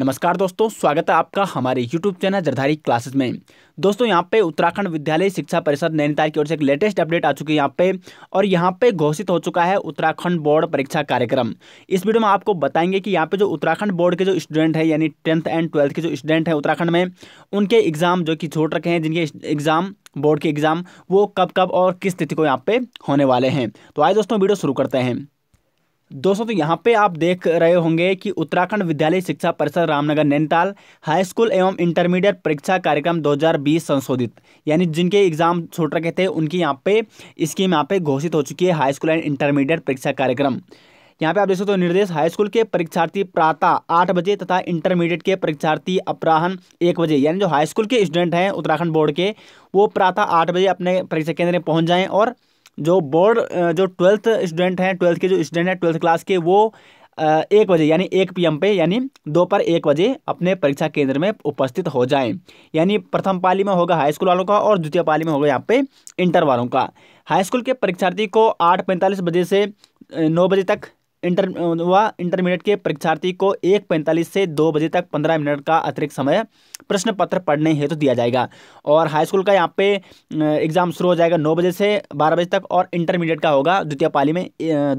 नमस्कार दोस्तों स्वागत है आपका हमारे YouTube चैनल जरधारी क्लासेस में दोस्तों यहाँ पे उत्तराखंड विद्यालय शिक्षा परिषद नैनीताल की ओर से एक लेटेस्ट अपडेट आ चुकी है यहाँ पे और यहाँ पे घोषित हो चुका है उत्तराखंड बोर्ड परीक्षा कार्यक्रम इस वीडियो में आपको बताएंगे कि यहाँ पे जो उत्तराखंड बोर्ड के जो स्टूडेंट है यानी टेंथ एंड ट्वेल्थ के जो स्टूडेंट हैं उत्तराखंड में उनके एग्ज़ाम जो कि छोट रखे हैं जिनके एग्ज़ाम बोर्ड के एग्ज़ाम वो कब कब और किस तिथि को यहाँ पे होने वाले हैं तो आए दोस्तों वीडियो शुरू करते हैं दोस्तों तो यहाँ पे आप देख रहे होंगे कि उत्तराखंड विद्यालय शिक्षा परिषद रामनगर नैनीताल हाई स्कूल एवं इंटरमीडिएट परीक्षा कार्यक्रम 2020 संशोधित यानी जिनके एग्ज़ाम छूट रखे थे उनकी यहाँ पे स्कीम यहाँ पे घोषित हो चुकी है हाई स्कूल एंड इंटरमीडिएट परीक्षा कार्यक्रम यहाँ पे आप देख सकते हो तो निर्देश हाई स्कूल के परीक्षार्थी प्रातः आठ बजे तथा इंटरमीडिएट के परीक्षार्थी अपराहन एक बजे यानी जो हाई स्कूल के स्टूडेंट हैं उत्तराखंड बोर्ड के वो प्रातः आठ बजे अपने परीक्षा केंद्र में पहुँच जाएँ और जो बोर्ड जो ट्वेल्थ स्टूडेंट हैं ट्वेल्थ के जो स्टूडेंट हैं ट्वेल्थ क्लास के वो एक बजे यानी एक पीएम पे यानी दोपहर एक बजे अपने परीक्षा केंद्र में उपस्थित हो जाएं यानी प्रथम पाली में होगा हाई स्कूल वालों का और द्वितीय पाली में होगा यहाँ पे इंटर वालों का हाई स्कूल के परीक्षार्थी को आठ पैंतालीस बजे से नौ बजे तक इंटर व इंटरमीडिएट के परीक्षार्थी को एक पैंतालीस से दो बजे तक पंद्रह मिनट का अतिरिक्त समय प्रश्न पत्र पढ़ने हेतु तो दिया जाएगा और हाई स्कूल का यहाँ पे एग्ज़ाम शुरू हो जाएगा नौ बजे से बारह बजे तक और इंटरमीडिएट का होगा द्वितीय पाली में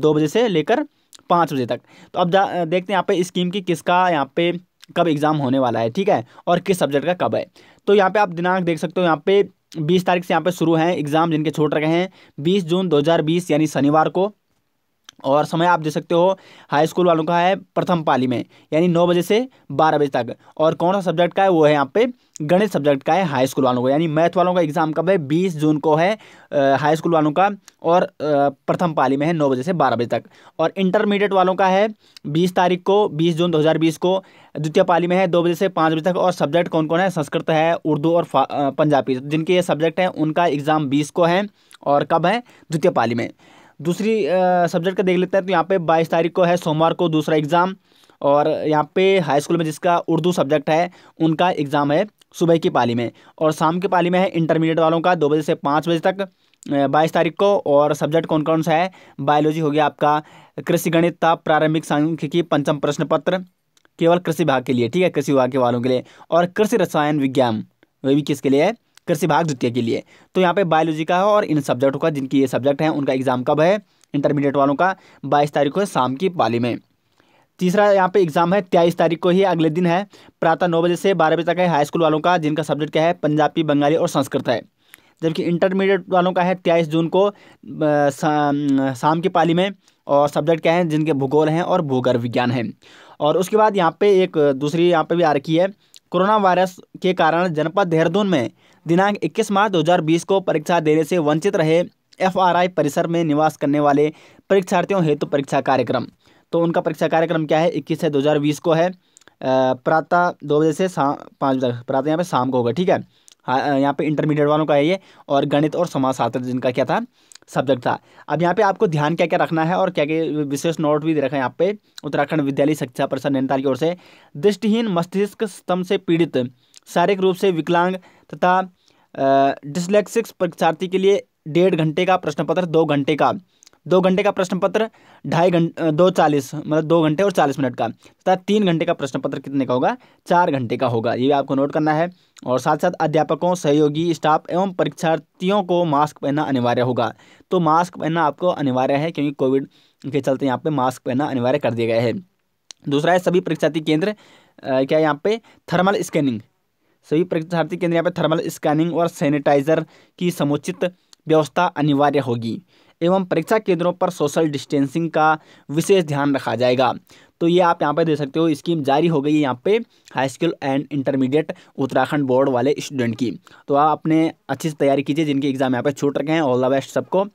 दो बजे से लेकर पाँच बजे तक तो अब देखते हैं यहाँ पे स्कीम की किसका यहाँ पे कब एग्ज़ाम होने वाला है ठीक है और किस सब्जेक्ट का कब है तो यहाँ पे आप दिनांक देख सकते हो यहाँ पे बीस तारीख से यहाँ पे शुरू हैं एग्ज़ाम जिनके छोट रखे हैं बीस जून बीस यानी शनिवार को और समय आप दे सकते हो हाई स्कूल वालों का है प्रथम पाली में यानी नौ बजे से बारह बजे तक और कौन सा सब्जेक्ट का है वो है यहाँ पे गणित सब्जेक्ट का है हाई स्कूल वालों को यानी मैथ वालों का एग्जाम कब है बीस जून को है हाई स्कूल वालों का और प्रथम पाली में है नौ बजे से बारह बजे तक और इंटरमीडिएट वालों का है बीस तारीख को बीस जून दो हज़ार बीस को द्वितीय पाली में है दो बजे से पाँच बजे तक और सब्जेक्ट कौन कौन है संस्कृत है उर्दू और पंजाबी जिनके ये सब्जेक्ट हैं उनका एग्ज़ाम बीस को है और कब है द्वितीय पाली में दूसरी सब्जेक्ट का देख लेते हैं तो यहाँ पे बाईस तारीख को है सोमवार को दूसरा एग्ज़ाम और यहाँ पे हाई स्कूल में जिसका उर्दू सब्जेक्ट है उनका एग्ज़ाम है सुबह की पाली में और शाम की पाली में है इंटरमीडिएट वालों का दो बजे से पाँच बजे तक बाईस तारीख को और सब्जेक्ट कौन कौन सा है बायोलॉजी हो गया आपका कृषि गणित था प्रारंभिक सांख्यिकी पंचम प्रश्न पत्र केवल कृषि विभाग के लिए ठीक है कृषि विभाग के वालों के लिए और कृषि रसायन विज्ञान वे भी किसके लिए है कृषि भाग द्वितीय के लिए तो यहाँ पे बायोलॉजी का है और इन सब्जेक्टों का जिनकी ये सब्जेक्ट हैं उनका एग्ज़ाम कब है इंटरमीडिएट वालों का बाईस तारीख को है शाम की पाली में तीसरा यहाँ पे एग्ज़ाम है तेईस तारीख को ही अगले दिन है प्रातः नौ बजे से बारह बजे तक है हाई स्कूल वालों का जिनका सब्जेक्ट क्या है पंजाबी बंगाली और संस्कृत है जबकि इंटरमीडिएट वालों का है तेईस जून को शाम की पाली में और सब्जेक्ट क्या है जिनके भूगोल हैं और भूगर्भ विज्ञान है और उसके बाद यहाँ पे एक दूसरी यहाँ पे भी आ रखी है कोरोना वायरस के कारण जनपद देहरादून में दिनांक 21 मार्च 2020 को परीक्षा देने से वंचित रहे एफआरआई परिसर में निवास करने वाले परीक्षार्थियों हेतु तो परीक्षा कार्यक्रम तो उनका परीक्षा कार्यक्रम क्या है इक्कीस से दो को है प्रातः दो बजे से शाम पाँच बजे प्रातः यहाँ पे शाम को होगा ठीक है हाँ, यहाँ पे इंटरमीडिएट वालों का है ये और गणित और समाज शास्त्र जिनका क्या था सब्जेक्ट था अब यहाँ पे आपको ध्यान क्या क्या रखना है और क्या क्या विशेष नोट भी दे रखा है यहाँ पे उत्तराखंड विद्यालय शिक्षा परिषद नैनीताल की ओर से दृष्टिहीन मस्तिष्क स्तंभ से पीड़ित शारीरिक रूप से विकलांग तथा डिसलेक्सिक्स परीक्षार्थी के लिए डेढ़ घंटे का प्रश्न पत्र दो घंटे का दो घंटे का प्रश्न पत्र ढाई घंटे दो चालीस मतलब दो घंटे और चालीस मिनट का तथा तीन घंटे का प्रश्न पत्र कितने का होगा चार घंटे का होगा ये आपको नोट करना है और साथ साथ अध्यापकों सहयोगी स्टाफ एवं परीक्षार्थियों को मास्क पहनना अनिवार्य होगा तो मास्क पहनना आपको अनिवार्य है क्योंकि कोविड के चलते यहाँ पर मास्क पहनना अनिवार्य कर दिया गया है दूसरा है सभी परीक्षार्थी केंद्र क्या यहाँ पे थर्मल स्कैनिंग सभी परीक्षार्थी केंद्र यहाँ पे थर्मल स्कैनिंग और सैनिटाइजर की समुचित व्यवस्था अनिवार्य होगी एवं परीक्षा केंद्रों पर सोशल डिस्टेंसिंग का विशेष ध्यान रखा जाएगा तो ये आप यहाँ पे दे सकते हो स्कीम जारी हो गई है यहाँ पे high school and intermediate Uttarakhand board वाले स्टूडेंट की तो आप अपने अच्छे से तैयारी कीजिए जिनके एग्ज़ाम यहाँ पे छूट रखे हैं ऑल द बेस्ट सबको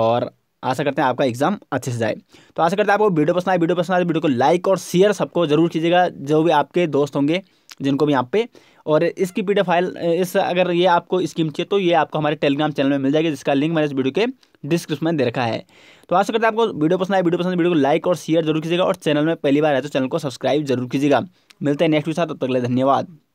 और आशा करते हैं आपका एग्जाम अच्छे से जाए तो आशा करते हैं आपको वीडियो पसंद आए वीडियो पसंद आए तो वीडियो को लाइक और शेयर सबको जरूर कीजिएगा जो भी आपके दोस्त होंगे जिनको भी यहाँ पे और इसकी पी फाइल इस अगर ये आपको स्कीम चाहिए तो ये आपको हमारे टेलीग्राम चैनल में मिल जाएगी जिसका लिंक मैंने इस वीडियो के डिस्क्रिप्शन में दे रखा है तो आशा करते हैं आपको वीडियो पसंद आए वीडियो पसंद वीडियो को लाइक और शेयर जरूर कीजिएगा और चैनल में पहली बार है तो चैनल को सब्सक्राइब जरूर कीजिएगा मिलते हैं नेक्स्ट वीडियो साथ तब तक धन्यवाद